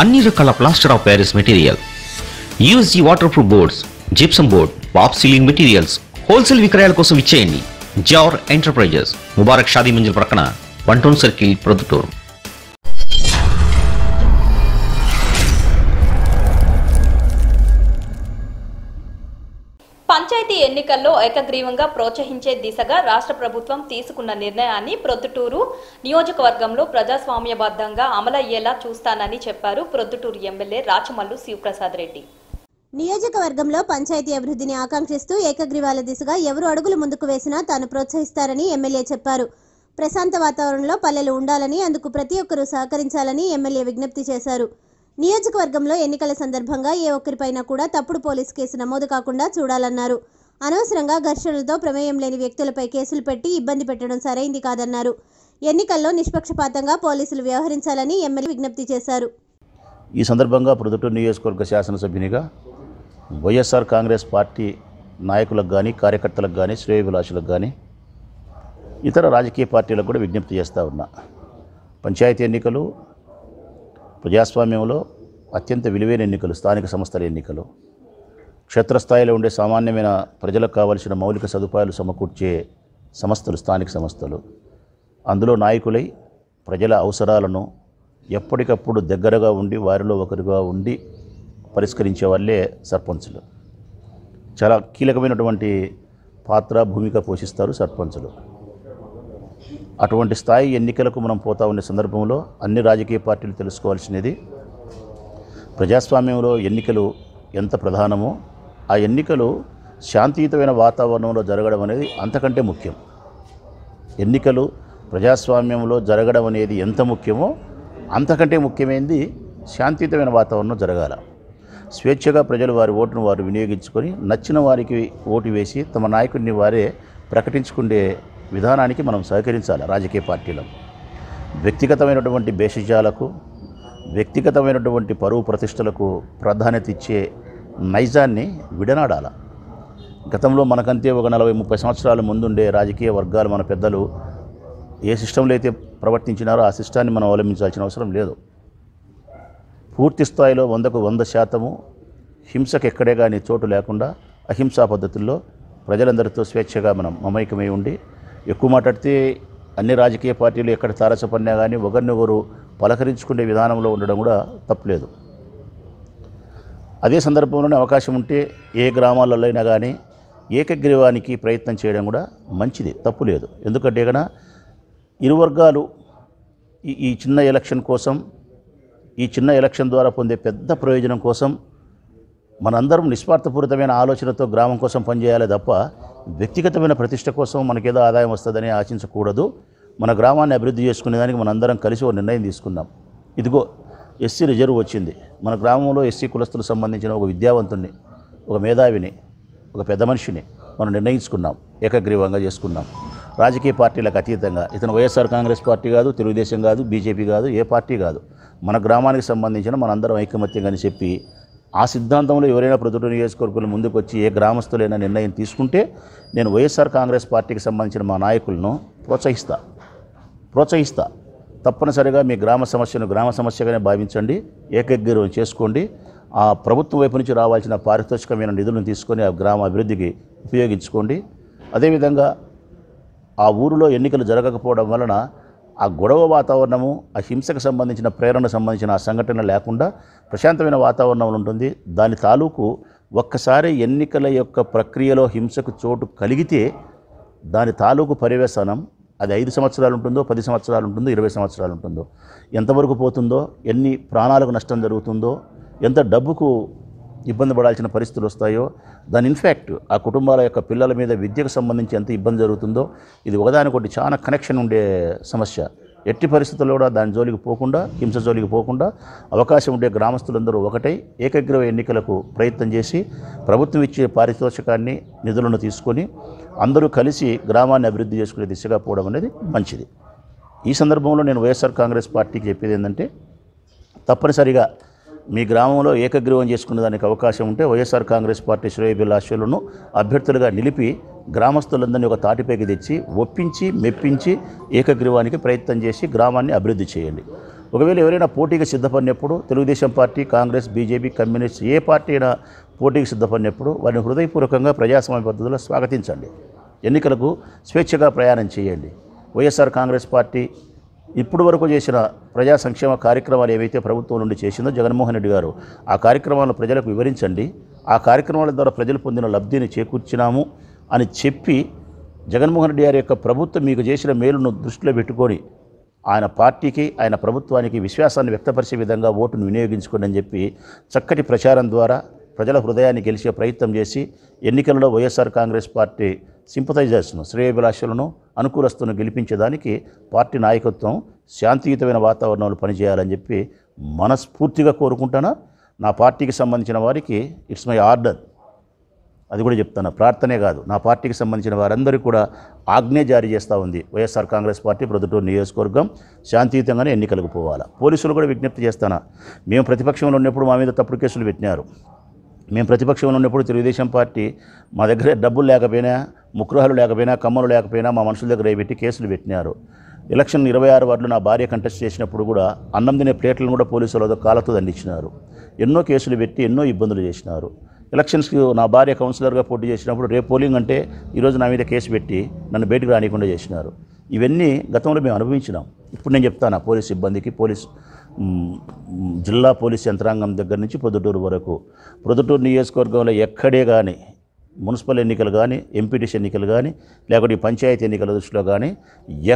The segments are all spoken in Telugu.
అన్ని రకాల plaster of Paris material USG waterproof boards gypsum board POP ceiling materials wholesale విక్రయాల కోసం ఇచ్చేయండి జార్ ఎంటర్ప్రైజెస్ ముబారక్ షాదీ మంజిల్ ప్రక్కన వన్ సర్కిల్ ప్రొద్దుటూరు పంచాయతీ ఎన్నికల్లో ఏకగ్రీవంగా ప్రోత్సహించే దిశగా రాష్ట్ర ప్రభుత్వం తీసుకున్న నిర్ణయాన్ని ప్రొద్దుటూరు నియోజకవర్గంలో ప్రజాస్వామ్యబద్ధంగా అమలయ్యేలా చూస్తానని చెప్పారు ప్రొద్దుటూరు ఎమ్మెల్యే రాచమల్లు శివప్రసాద్ రెడ్డి నియోజకవర్గంలో పంచాయతీ అభివృద్ధిని ఆకాంక్షిస్తూ ఏకగ్రీవాల దిశగా ఎవరు అడుగులు ముందుకు వేసినా తాను ప్రోత్సహిస్తారని ఎమ్మెల్యే చెప్పారు ప్రశాంత వాతావరణంలో పల్లెలు ఉండాలని అందుకు ప్రతి ఒక్కరూ సహకరించాలని ఎమ్మెల్యే విజ్ఞప్తి చేశారు నియోజకవర్గంలో ఎన్నికల సందర్భంగా ఏ ఒక్కరిపైనా కూడా తప్పుడు పోలీసు కేసు నమోదు కాకుండా చూడాలన్నారు అనవసరంగా ఘర్షణలతో ప్రమేయం లేని వ్యక్తులపై కేసులు పెట్టి ఇబ్బంది పెట్టడం సరైంది కాదన్నారు ఎన్నికల్లో నిష్పక్షపాతంగా పోలీసులు వ్యవహరించాలని ఎమ్మెల్యే విజ్ఞప్తి చేశారు ఈ సందర్భంగా ప్రొద్దుటూరు నియోజకవర్గ శాసనసభ్యునిగా వైఎస్ఆర్ కాంగ్రెస్ పార్టీ నాయకులకు కానీ కార్యకర్తలకు కానీ శ్రేయభిలాషులకు కానీ ఇతర రాజకీయ పార్టీలకు కూడా విజ్ఞప్తి చేస్తూ ఉన్నా పంచాయతీ ఎన్నికలు ప్రజాస్వామ్యంలో అత్యంత విలువైన ఎన్నికలు స్థానిక సంస్థల ఎన్నికలు క్షేత్రస్థాయిలో ఉండే సామాన్యమైన ప్రజలకు కావలసిన మౌలిక సదుపాయాలు సమకూర్చే సంస్థలు స్థానిక సంస్థలు అందులో నాయకులై ప్రజల అవసరాలను ఎప్పటికప్పుడు దగ్గరగా ఉండి వారిలో ఒకరిగా ఉండి పరిష్కరించే వాళ్ళే సర్పంచులు చాలా కీలకమైనటువంటి పాత్ర భూమిక పోషిస్తారు సర్పంచులు అటువంటి స్థాయి ఎన్నికలకు మనం పోతా ఉన్న సందర్భంలో అన్ని రాజకీయ పార్టీలు తెలుసుకోవాల్సినది ప్రజాస్వామ్యంలో ఎన్నికలు ఎంత ప్రధానమో ఆ ఎన్నికలు శాంతియుతమైన వాతావరణంలో జరగడం అనేది అంతకంటే ముఖ్యం ఎన్నికలు ప్రజాస్వామ్యంలో జరగడం అనేది ఎంత ముఖ్యమో అంతకంటే ముఖ్యమైనది శాంతియుతమైన వాతావరణం జరగాల స్వేచ్ఛగా ప్రజలు వారి ఓటును వారు వినియోగించుకొని నచ్చిన వారికి ఓటు వేసి తమ నాయకుడిని వారే ప్రకటించుకునే విధానానికి మనం సహకరించాలి రాజకీయ పార్టీలకు వ్యక్తిగతమైనటువంటి భేషజాలకు వ్యక్తిగతమైనటువంటి పరువు ప్రతిష్టలకు ప్రాధాన్యత ఇచ్చే నైజాన్ని విడనాడాల గతంలో మనకంతే ఒక నలభై ముప్పై సంవత్సరాల ముందుండే రాజకీయ వర్గాలు మన పెద్దలు ఏ సిస్టంలో అయితే ప్రవర్తించినారో ఆ సిస్టాన్ని మనం అవలంబించాల్సిన అవసరం లేదు పూర్తి స్థాయిలో వందకు వంద శాతము హింసకు ఎక్కడే కానీ చోటు లేకుండా అహింసా పద్ధతుల్లో ప్రజలందరితో స్వేచ్ఛగా మనం మమైకమై ఉండి ఎక్కువ మాట్లాడితే అన్ని రాజకీయ పార్టీలు ఎక్కడ తారసపడినా కానీ ఒకరినొకరు పలకరించుకునే విధానంలో ఉండడం కూడా తప్పులేదు అదే సందర్భంలోనే అవకాశం ఉంటే ఏ గ్రామాలలో అయినా కానీ ఏకగ్రీవానికి ప్రయత్నం చేయడం కూడా మంచిది తప్పు లేదు ఎందుకంటే కనుక ఇరు వర్గాలు ఈ చిన్న ఎలక్షన్ కోసం ఈ చిన్న ఎలక్షన్ ద్వారా పొందే పెద్ద ప్రయోజనం కోసం మనందరం నిస్వార్థపూరితమైన ఆలోచనతో గ్రామం కోసం పనిచేయాలి తప్ప వ్యక్తిగతమైన ప్రతిష్ట కోసం మనకేదో ఆదాయం వస్తుందని ఆశించకూడదు మన గ్రామాన్ని అభివృద్ధి చేసుకునేదానికి మనందరం కలిసి ఒక నిర్ణయం తీసుకున్నాం ఇదిగో ఎస్సీ రిజర్వ్ వచ్చింది మన గ్రామంలో ఎస్సీ కులస్తులకు సంబంధించిన ఒక విద్యావంతుణ్ణి ఒక మేధావిని ఒక పెద్ద మనిషిని మనం నిర్ణయించుకున్నాం ఏకగ్రీవంగా చేసుకున్నాం రాజకీయ పార్టీలకు అతీతంగా ఇతను వైఎస్ఆర్ కాంగ్రెస్ పార్టీ కాదు తెలుగుదేశం కాదు బీజేపీ కాదు ఏ పార్టీ కాదు మన గ్రామానికి సంబంధించిన మనందరం ఐకమత్యంగా అని చెప్పి ఆ సిద్ధాంతంలో ఎవరైనా ప్రొద్దుటూరు నియోజకవర్గంలో ముందుకు వచ్చి ఏ గ్రామస్తులైనా నిర్ణయం తీసుకుంటే నేను వైఎస్ఆర్ కాంగ్రెస్ పార్టీకి సంబంధించిన మా నాయకులను ప్రోత్సహిస్తా ప్రోత్సహిస్తా తప్పనిసరిగా మీ గ్రామ సమస్యను గ్రామ సమస్యగానే భావించండి ఏకగ్రీవం చేసుకోండి ఆ ప్రభుత్వం వైపు నుంచి రావాల్సిన పారితోషికమైన నిధులను తీసుకొని ఆ గ్రామ అభివృద్ధికి ఉపయోగించుకోండి అదేవిధంగా ఆ ఊరిలో ఎన్నికలు జరగకపోవడం వలన ఆ గొడవ వాతావరణము ఆ హింసకు సంబంధించిన ప్రేరణకు సంబంధించిన ఆ సంఘటన లేకుండా ప్రశాంతమైన వాతావరణం ఉంటుంది దాని తాలూకు ఒక్కసారి ఎన్నికల యొక్క ప్రక్రియలో హింసకు చోటు కలిగితే దాని తాలూకు పర్యవేశనం అది ఐదు సంవత్సరాలు ఉంటుందో పది సంవత్సరాలు ఉంటుందో ఇరవై సంవత్సరాలు ఉంటుందో ఎంతవరకు పోతుందో ఎన్ని ప్రాణాలకు నష్టం జరుగుతుందో ఎంత డబ్బుకు ఇబ్బంది పడాల్సిన పరిస్థితులు వస్తాయో దాని ఇన్ఫ్యాక్ట్ ఆ కుటుంబాల యొక్క పిల్లల మీద విద్యకు సంబంధించి ఎంత ఇబ్బంది జరుగుతుందో ఇది ఒకదానికొకటి చాలా కనెక్షన్ ఉండే సమస్య ఎట్టి పరిస్థితుల్లో కూడా దాని జోలికి పోకుండా హింస జోలికి పోకుండా అవకాశం ఉండే గ్రామస్తులందరూ ఒకటై ఏకగ్రవ ఎన్నికలకు ప్రయత్నం చేసి ప్రభుత్వం ఇచ్చే పారితోషికాన్ని నిధులను తీసుకొని అందరూ కలిసి గ్రామాన్ని అభివృద్ధి చేసుకునే దిశగా పోవడం అనేది మంచిది ఈ సందర్భంలో నేను వైఎస్ఆర్ కాంగ్రెస్ పార్టీకి చెప్పేది ఏంటంటే తప్పనిసరిగా మీ గ్రామంలో ఏకగ్రీవం దానికి అవకాశం ఉంటే వైఎస్ఆర్ కాంగ్రెస్ పార్టీ శ్రేయభిలాషులను అభ్యర్థులుగా నిలిపి గ్రామస్తులందరినీ ఒక తాటిపైకి తెచ్చి ఒప్పించి మెప్పించి ఏకగ్రీవానికి ప్రయత్నం చేసి గ్రామాన్ని అభివృద్ధి చేయండి ఒకవేళ ఎవరైనా పోటీకి సిద్ధపడినప్పుడు Telugu Desam party Congress BJP communist ఏ పార్టీ అయినా పోటీకి సిద్ధపడినప్పుడు వారిని హృదయపూర్వకంగా ప్రజాస్వామ్య పద్ధతిలో స్వాగతించండి ఎన్నికలకు స్వేచ్ఛగా ప్రయాణం చేయండి వైఎస్ఆర్ కాంగ్రెస్ పార్టీ ఇప్పుడు వరకు చేసిన ప్రజా సంక్షేమ కార్యక్రమాలు ఏవైతే ప్రభుత్వం నుండి చేసిందో జగన్మోహన్ రెడ్డి గారు ఆ కార్యక్రమాలను ప్రజలకు వివరించండి ఆ కార్యక్రమాల ద్వారా ప్రజలు పొందిన లబ్ధిని చేకూర్చినాము అని చెప్పి జగన్మోహన్ రెడ్డి గారి యొక్క ప్రభుత్వం మీకు చేసిన మేలును దృష్టిలో పెట్టుకొని ఆయన పార్టీకి ఆయన ప్రభుత్వానికి విశ్వాసాన్ని వ్యక్తపరిచే విధంగా ఓటును వినియోగించుకోండి అని చెప్పి చక్కటి ప్రచారం ద్వారా ప్రజల హృదయాన్ని గెలిచే ప్రయత్నం చేసి ఎన్నికలలో వైఎస్ఆర్ కాంగ్రెస్ పార్టీ సింపథైజర్స్ను శ్రేయభిలాషలను అనుకూలస్తులను గెలిపించేదానికి పార్టీ నాయకత్వం శాంతియుతమైన వాతావరణంలో పనిచేయాలని చెప్పి మనస్ఫూర్తిగా కోరుకుంటానా నా పార్టీకి సంబంధించిన వారికి ఇట్స్ మై ఆర్డర్ అది కూడా చెప్తాను ప్రార్థనే కాదు నా పార్టీకి సంబంధించిన వారందరికీ కూడా ఆజ్ఞ జారీ చేస్తూ ఉంది వైఎస్ఆర్ కాంగ్రెస్ పార్టీ ప్రొద్దుటూరు నియోజకవర్గం శాంతియుతంగానే ఎన్నికలకు పోవాలా పోలీసులు కూడా విజ్ఞప్తి చేస్తాను మేము ప్రతిపక్షంలో ఉన్నప్పుడు మా మీద తప్పుడు కేసులు పెట్టినారు మేము ప్రతిపక్షంలో ఉన్నప్పుడు తెలుగుదేశం పార్టీ మా దగ్గర డబ్బులు లేకపోయినా ముగ్రహాలు లేకపోయినా కమ్మలు లేకపోయినా మా మనుషుల దగ్గర పెట్టి కేసులు పెట్టినారు ఎలక్షన్ ఇరవై ఆరు వార్డులు నా భార్య కంటెస్ట్ చేసినప్పుడు కూడా అన్నం తినే ప్లేట్లను కూడా పోలీసు వాళ్ళతో కాలతో దండించినారు ఎన్నో కేసులు పెట్టి ఎన్నో ఇబ్బందులు చేసినారు ఎలక్షన్స్కి నా భార్య కౌన్సిలర్గా పోటీ చేసినప్పుడు రేపు పోలింగ్ అంటే ఈరోజు నా మీద కేసు పెట్టి నన్ను బయటకు రానియకుండా చేసినారు ఇవన్నీ గతంలో మేము అనుభవించినాం ఇప్పుడు నేను చెప్తాను పోలీస్ సిబ్బందికి పోలీస్ జిల్లా పోలీస్ యంత్రాంగం దగ్గర నుంచి పొద్దుటూరు వరకు పొద్దుటూరు నియోజకవర్గంలో ఎక్కడే కానీ మున్సిపల్ ఎన్నికలు కానీ ఎంపీటీసీ ఎన్నికలు కానీ లేకపోతే ఈ పంచాయతీ ఎన్నికల దృష్టిలో కానీ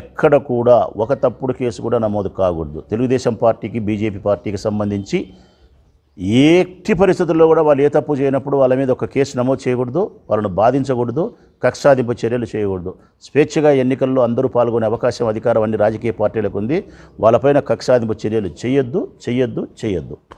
ఎక్కడ కూడా ఒక తప్పుడు కేసు కూడా నమోదు కాకూడదు తెలుగుదేశం పార్టీకి బీజేపీ పార్టీకి సంబంధించి ఏటి పరిస్థితుల్లో కూడా వాళ్ళు ఏ తప్పు చేయనప్పుడు వాళ్ళ మీద ఒక కేసు నమోదు చేయకూడదు వాళ్ళను బాధించకూడదు కక్షాధింపు చర్యలు చేయకూడదు స్వేచ్ఛగా ఎన్నికల్లో అందరూ పాల్గొనే అవకాశం అధికారం అన్ని రాజకీయ పార్టీలకు ఉంది వాళ్ళపైన కక్షాధింపు చర్యలు చేయొద్దు చేయొద్దు చేయొద్దు